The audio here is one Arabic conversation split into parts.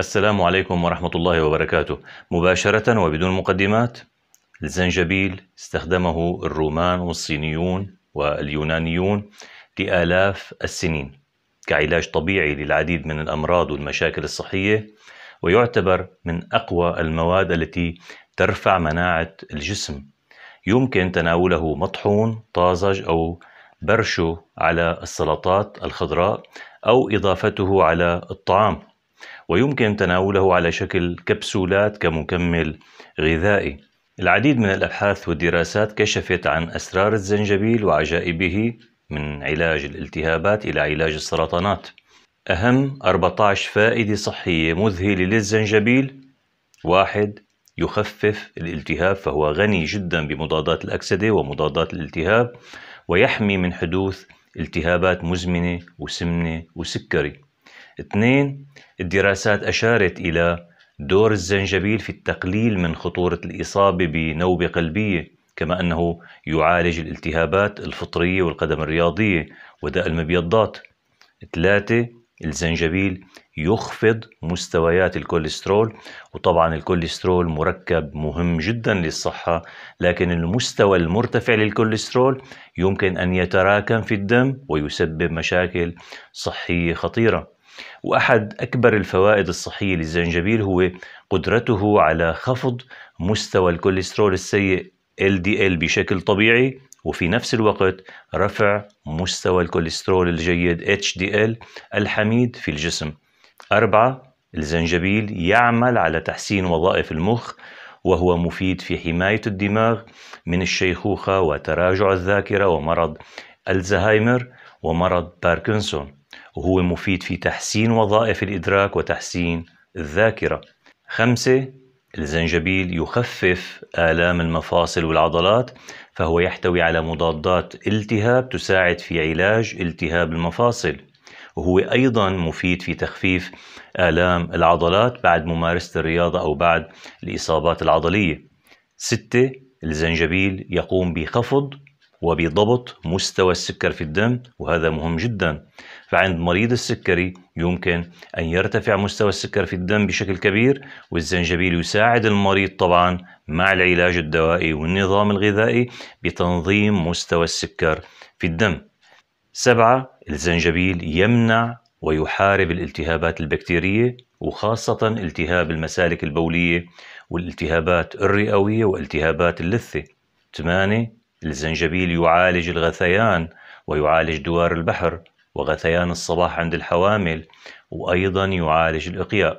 السلام عليكم ورحمة الله وبركاته مباشرة وبدون مقدمات الزنجبيل استخدمه الرومان والصينيون واليونانيون لآلاف السنين كعلاج طبيعي للعديد من الأمراض والمشاكل الصحية ويعتبر من أقوى المواد التي ترفع مناعة الجسم يمكن تناوله مطحون طازج أو برشه على السلطات الخضراء أو إضافته على الطعام ويمكن تناوله على شكل كبسولات كمكمل غذائي العديد من الأبحاث والدراسات كشفت عن أسرار الزنجبيل وعجائبه من علاج الالتهابات إلى علاج السرطانات أهم 14 فائدة صحية مذهلة للزنجبيل واحد يخفف الالتهاب فهو غني جدا بمضادات الأكسدة ومضادات الالتهاب ويحمي من حدوث التهابات مزمنة وسمنة وسكري اثنين الدراسات أشارت إلى دور الزنجبيل في التقليل من خطورة الإصابة بنوبة قلبية كما أنه يعالج الالتهابات الفطرية والقدم الرياضية وداء المبيضات ثلاثة الزنجبيل يخفض مستويات الكوليسترول وطبعا الكوليسترول مركب مهم جدا للصحة لكن المستوى المرتفع للكوليسترول يمكن أن يتراكم في الدم ويسبب مشاكل صحية خطيرة وأحد أكبر الفوائد الصحية للزنجبيل هو قدرته على خفض مستوى الكوليسترول السيء LDL بشكل طبيعي وفي نفس الوقت رفع مستوى الكوليسترول الجيد HDL الحميد في الجسم أربعة الزنجبيل يعمل على تحسين وظائف المخ وهو مفيد في حماية الدماغ من الشيخوخة وتراجع الذاكرة ومرض الزهايمر ومرض باركنسون وهو مفيد في تحسين وظائف الإدراك وتحسين الذاكرة خمسة الزنجبيل يخفف آلام المفاصل والعضلات فهو يحتوي على مضادات التهاب تساعد في علاج التهاب المفاصل وهو أيضا مفيد في تخفيف آلام العضلات بعد ممارسة الرياضة أو بعد الإصابات العضلية ستة الزنجبيل يقوم بخفض وبضبط مستوى السكر في الدم وهذا مهم جدا فعند مريض السكري يمكن أن يرتفع مستوى السكر في الدم بشكل كبير والزنجبيل يساعد المريض طبعا مع العلاج الدوائي والنظام الغذائي بتنظيم مستوى السكر في الدم سبعة الزنجبيل يمنع ويحارب الالتهابات البكتيرية وخاصة التهاب المسالك البولية والالتهابات الرئوية والتهابات اللثة 8 الزنجبيل يعالج الغثيان ويعالج دوار البحر وغثيان الصباح عند الحوامل وأيضا يعالج الإقياء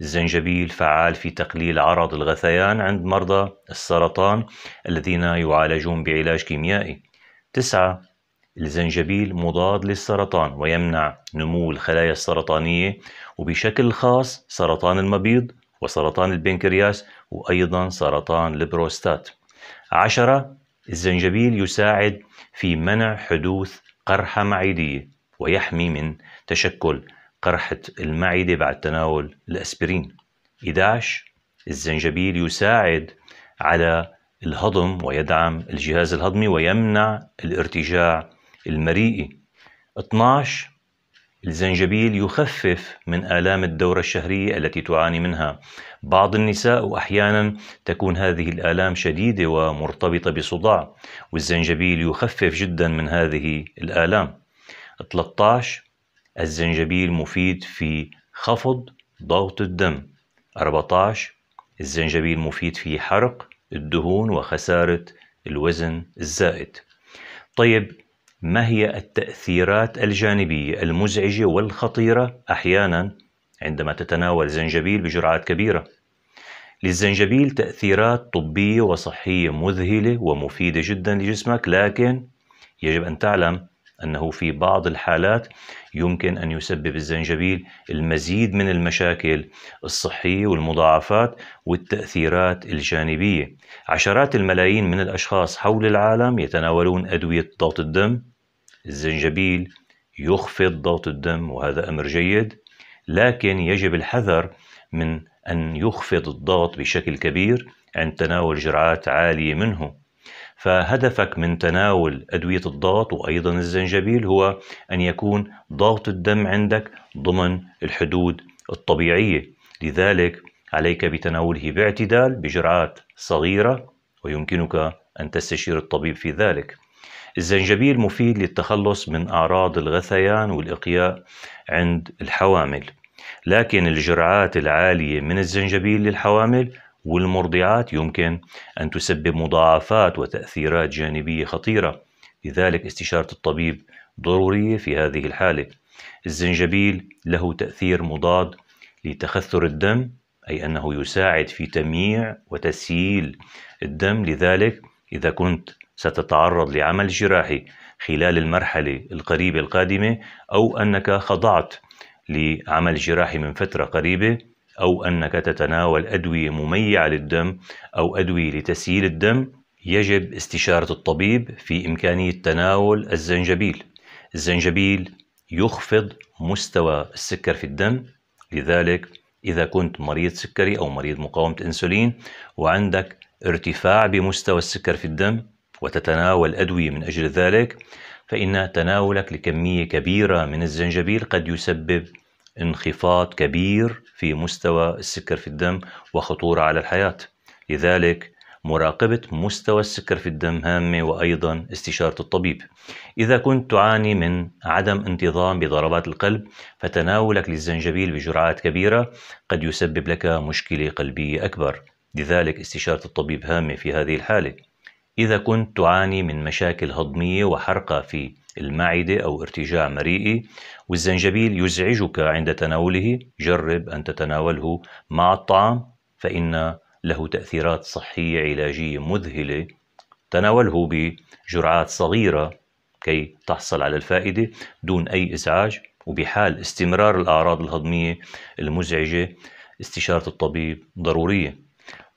الزنجبيل فعال في تقليل عرض الغثيان عند مرضى السرطان الذين يعالجون بعلاج كيميائي تسعة الزنجبيل مضاد للسرطان ويمنع نمو الخلايا السرطانية وبشكل خاص سرطان المبيض وسرطان البنكرياس وأيضا سرطان البروستات عشرة الزنجبيل يساعد في منع حدوث قرحة معدية ويحمي من تشكل قرحة المعدة بعد تناول الأسبرين 11 الزنجبيل يساعد على الهضم ويدعم الجهاز الهضمي ويمنع الارتجاع المريئي 12 الزنجبيل يخفف من آلام الدورة الشهرية التي تعاني منها بعض النساء وأحيانا تكون هذه الآلام شديدة ومرتبطة بصداع والزنجبيل يخفف جدا من هذه الآلام 13 الزنجبيل مفيد في خفض ضغط الدم 14 الزنجبيل مفيد في حرق الدهون وخسارة الوزن الزائد طيب ما هي التأثيرات الجانبية المزعجة والخطيرة أحيانا عندما تتناول زنجبيل بجرعات كبيرة؟ للزنجبيل تأثيرات طبية وصحية مذهلة ومفيدة جدا لجسمك لكن يجب أن تعلم أنه في بعض الحالات يمكن أن يسبب الزنجبيل المزيد من المشاكل الصحية والمضاعفات والتأثيرات الجانبية عشرات الملايين من الأشخاص حول العالم يتناولون أدوية ضغط الدم الزنجبيل يخفض ضغط الدم وهذا أمر جيد لكن يجب الحذر من أن يخفض الضغط بشكل كبير عند تناول جرعات عالية منه فهدفك من تناول أدوية الضغط وأيضا الزنجبيل هو أن يكون ضغط الدم عندك ضمن الحدود الطبيعية لذلك عليك بتناوله باعتدال بجرعات صغيرة ويمكنك أن تستشير الطبيب في ذلك الزنجبيل مفيد للتخلص من أعراض الغثيان والإقياء عند الحوامل لكن الجرعات العالية من الزنجبيل للحوامل والمرضعات يمكن أن تسبب مضاعفات وتأثيرات جانبية خطيرة لذلك استشارة الطبيب ضرورية في هذه الحالة الزنجبيل له تأثير مضاد لتخثر الدم أي أنه يساعد في تمييع وتسييل الدم لذلك إذا كنت ستتعرض لعمل جراحي خلال المرحلة القريبة القادمة أو أنك خضعت لعمل جراحي من فترة قريبة أو أنك تتناول أدوية مميعة للدم أو أدوية لتسييل الدم يجب استشارة الطبيب في إمكانية تناول الزنجبيل الزنجبيل يخفض مستوى السكر في الدم لذلك إذا كنت مريض سكري أو مريض مقاومة أنسولين وعندك ارتفاع بمستوى السكر في الدم وتتناول أدوية من أجل ذلك فإن تناولك لكمية كبيرة من الزنجبيل قد يسبب انخفاض كبير في مستوى السكر في الدم وخطورة على الحياة لذلك مراقبة مستوى السكر في الدم هامة وأيضا استشارة الطبيب إذا كنت تعاني من عدم انتظام بضربات القلب فتناولك للزنجبيل بجرعات كبيرة قد يسبب لك مشكلة قلبية أكبر لذلك استشارة الطبيب هامة في هذه الحالة إذا كنت تعاني من مشاكل هضمية وحرقة في المعدة أو ارتجاع مريئي والزنجبيل يزعجك عند تناوله جرب أن تتناوله مع الطعام فإن له تأثيرات صحية علاجية مذهلة تناوله بجرعات صغيرة كي تحصل على الفائدة دون أي إزعاج وبحال استمرار الأعراض الهضمية المزعجة استشارة الطبيب ضرورية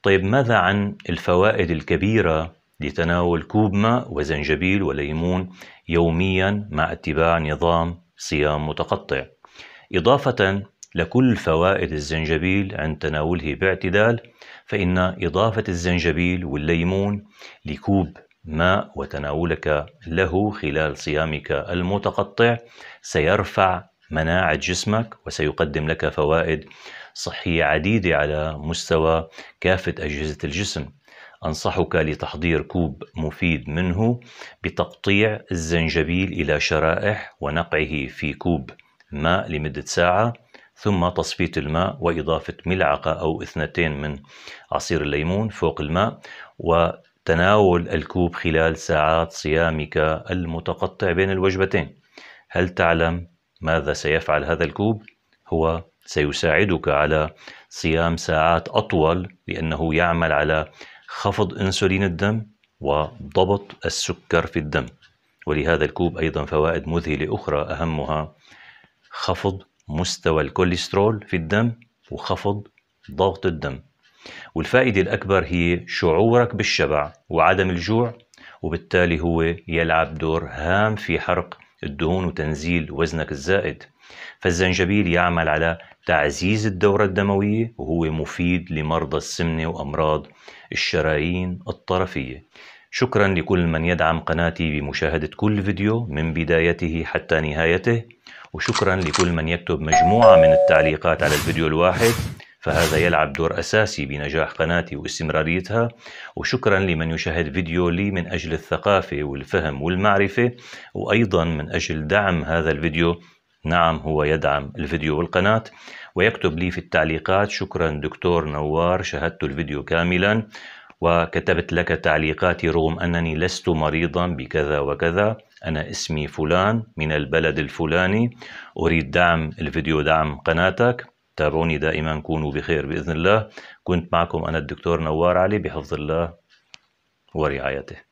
طيب ماذا عن الفوائد الكبيرة لتناول كوب ماء وزنجبيل وليمون يوميا مع اتباع نظام صيام متقطع إضافة لكل فوائد الزنجبيل عند تناوله باعتدال فإن إضافة الزنجبيل والليمون لكوب ماء وتناولك له خلال صيامك المتقطع سيرفع مناعة جسمك وسيقدم لك فوائد صحية عديدة على مستوى كافة أجهزة الجسم أنصحك لتحضير كوب مفيد منه بتقطيع الزنجبيل إلى شرائح ونقعه في كوب ماء لمدة ساعة ثم تصفية الماء وإضافة ملعقة أو اثنتين من عصير الليمون فوق الماء وتناول الكوب خلال ساعات صيامك المتقطع بين الوجبتين هل تعلم ماذا سيفعل هذا الكوب؟ هو سيساعدك على صيام ساعات أطول لأنه يعمل على خفض أنسولين الدم وضبط السكر في الدم ولهذا الكوب أيضا فوائد مذهلة أخرى أهمها خفض مستوى الكوليسترول في الدم وخفض ضغط الدم والفائدة الأكبر هي شعورك بالشبع وعدم الجوع وبالتالي هو يلعب دور هام في حرق الدهون وتنزيل وزنك الزائد فالزنجبيل يعمل على تعزيز الدورة الدموية وهو مفيد لمرضى السمنة وأمراض الشرايين الطرفية شكرا لكل من يدعم قناتي بمشاهدة كل فيديو من بدايته حتى نهايته وشكرا لكل من يكتب مجموعة من التعليقات على الفيديو الواحد فهذا يلعب دور أساسي بنجاح قناتي واستمراريتها وشكرا لمن يشاهد فيديو لي من أجل الثقافة والفهم والمعرفة وأيضا من أجل دعم هذا الفيديو نعم هو يدعم الفيديو والقناة ويكتب لي في التعليقات شكرا دكتور نوار شاهدت الفيديو كاملا وكتبت لك تعليقاتي رغم أنني لست مريضا بكذا وكذا أنا اسمي فلان من البلد الفلاني أريد دعم الفيديو دعم قناتك تابعوني دائما كونوا بخير بإذن الله كنت معكم أنا الدكتور نوار علي بحفظ الله ورعايته